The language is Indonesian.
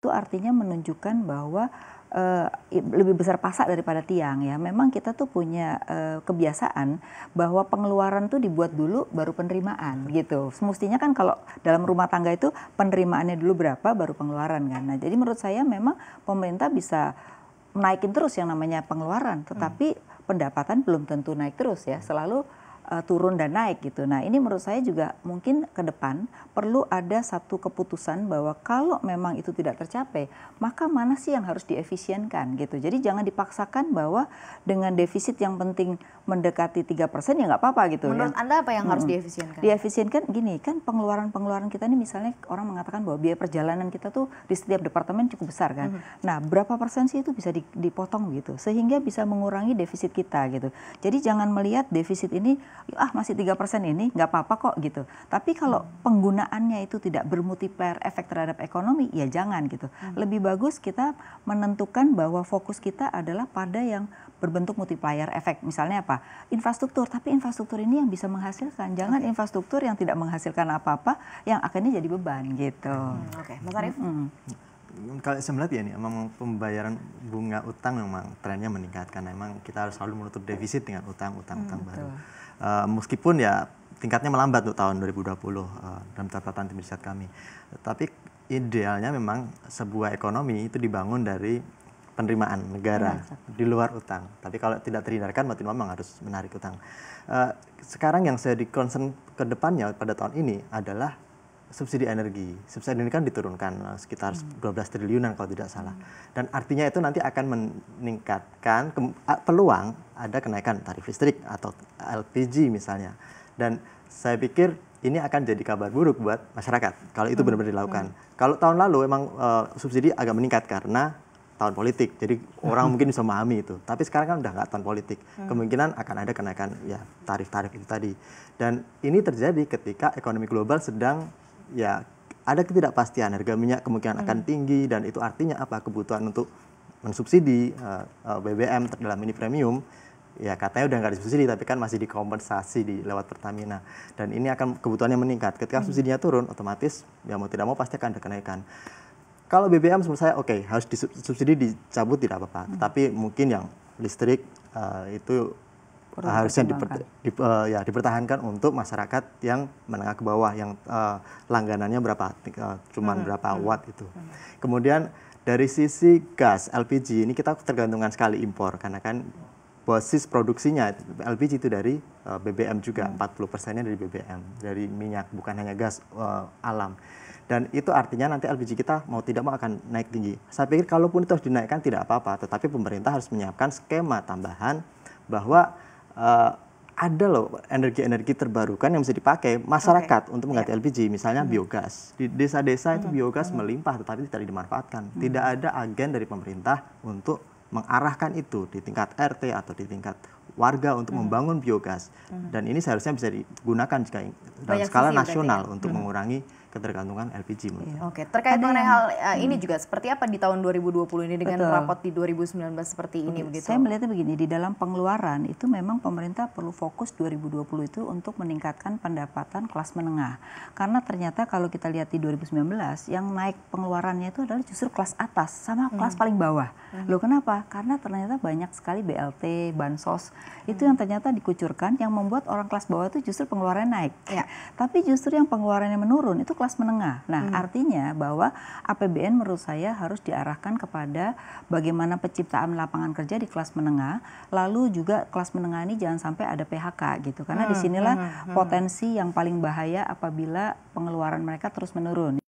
itu artinya menunjukkan bahwa uh, lebih besar pasak daripada tiang ya. Memang kita tuh punya uh, kebiasaan bahwa pengeluaran tuh dibuat dulu baru penerimaan gitu. Semestinya kan kalau dalam rumah tangga itu penerimaannya dulu berapa baru pengeluaran kan. Nah, jadi menurut saya memang pemerintah bisa naikin terus yang namanya pengeluaran, tetapi hmm. pendapatan belum tentu naik terus ya. Selalu uh, turun dan naik gitu. Nah ini menurut saya juga mungkin ke depan perlu ada satu keputusan bahwa kalau memang itu tidak tercapai, maka mana sih yang harus diefisienkan gitu. Jadi jangan dipaksakan bahwa dengan defisit yang penting mendekati tiga persen ya nggak apa-apa gitu. Menurut ya. Anda apa yang hmm. harus diefisienkan? Diefisienkan gini kan pengeluaran-pengeluaran kita ini misalnya orang mengatakan bahwa biaya perjalanan kita tuh di setiap departemen cukup besar kan. Hmm. Nah berapa persen sih itu bisa dipotong gitu sehingga bisa mengurangi defisit kita gitu. Jadi jangan melihat defisit ini ah masih tiga persen ini nggak apa-apa kok gitu. Tapi kalau hmm. penggunaannya itu tidak bermultiplier efek terhadap ekonomi, ya jangan gitu. Hmm. Lebih bagus kita menentukan bahwa fokus kita adalah pada yang berbentuk multiplier efek. Misalnya apa? Infrastruktur, tapi infrastruktur ini yang bisa menghasilkan. Jangan okay. infrastruktur yang tidak menghasilkan apa-apa yang akhirnya jadi beban gitu. Hmm, Oke, okay. Mas Arief. Hmm. Hmm, kalau saya melihat ya nih memang pembayaran bunga utang memang trennya meningkat karena memang kita harus selalu menutup defisit dengan utang utang hmm, utang baru uh, meskipun ya tingkatnya melambat untuk tahun 2020 uh, eh, dalam catatan tim riset kami tapi idealnya memang sebuah ekonomi itu dibangun dari penerimaan negara hmm, di luar utang. Tapi kalau tidak terhindarkan, berarti memang harus menarik utang. Uh, sekarang yang saya concern ke depannya pada tahun ini adalah subsidi energi. Subsidi ini kan diturunkan eh, sekitar 12 hmm. triliunan kalau tidak salah. Dan artinya itu nanti akan meningkatkan peluang ada kenaikan tarif listrik atau LPG misalnya. Dan saya pikir ini akan jadi kabar buruk buat masyarakat kalau itu hmm, benar-benar dilakukan. Hmm. Kalau tahun lalu emang eh, subsidi agak meningkat karena tahun politik. Jadi orang mungkin bisa memahami itu. Tapi sekarang kan udah nggak tahun politik. Kemungkinan akan ada kenaikan ya tarif-tarif itu tadi. Dan ini terjadi ketika ekonomi global sedang ya ada ketidakpastian harga minyak kemungkinan hmm. akan tinggi dan itu artinya apa kebutuhan untuk mensubsidi uh, eh, uh, eh, BBM dalam ini premium ya katanya udah nggak disubsidi tapi kan masih dikompensasi di lewat Pertamina dan ini akan kebutuhannya meningkat ketika hmm. subsidinya turun otomatis ya mau tidak mau pasti akan ada kenaikan kalau BBM menurut saya oke okay, harus disubsidi dicabut tidak apa-apa hmm. tapi mungkin yang listrik uh, itu Perlu harusnya diper, di, uh, eh, ya dipertahankan untuk masyarakat yang menengah ke bawah yang uh, langganannya berapa uh, cuman hmm. berapa hmm, watt itu. Hmm. Kemudian dari sisi gas LPG ini kita tergantungan sekali impor karena kan basis produksinya LPG itu dari uh, BBM juga hmm. 40 persennya dari BBM dari minyak bukan hanya gas uh, alam dan itu artinya nanti LPG kita mau tidak mau akan naik tinggi saya pikir kalaupun itu harus dinaikkan tidak apa-apa tetapi pemerintah harus menyiapkan skema tambahan bahwa uh, ada loh energi-energi terbarukan yang bisa dipakai masyarakat okay. untuk mengganti yeah. LPG, misalnya hmm. biogas. Di desa-desa itu hmm. biogas hmm. melimpah tetapi tidak dimanfaatkan. Hmm. Tidak ada agen dari pemerintah untuk mengarahkan itu di tingkat RT atau di tingkat warga untuk hmm. membangun biogas. Hmm. Dan ini seharusnya bisa digunakan jika dalam Banyak skala ya. nasional ya. untuk hmm. mengurangi ketergantungan LPG. Iya. Oke, terkait Ada mengenai yang, hal uh, hmm. ini juga seperti apa di tahun 2020 ini dengan Betul. rapot di 2019 seperti ini begitu? Saya melihatnya begini, di dalam pengeluaran itu memang pemerintah perlu fokus 2020 itu untuk meningkatkan pendapatan kelas menengah. Karena ternyata kalau kita lihat di 2019 yang naik pengeluarannya itu adalah justru kelas atas sama hmm. kelas paling bawah. Hmm. Loh kenapa? Karena ternyata banyak sekali BLT, bansos hmm. itu yang ternyata dikucurkan yang membuat orang kelas bawah itu justru pengeluarannya naik. Ya. Tapi justru yang pengeluarannya menurun itu kelas menengah. Nah, hmm. artinya bahwa APBN menurut saya harus diarahkan kepada bagaimana penciptaan lapangan kerja di kelas menengah, lalu juga kelas menengah ini jangan sampai ada PHK gitu. Karena hmm, disinilah hmm, hmm, hmm, potensi yang paling bahaya apabila pengeluaran mereka terus menurun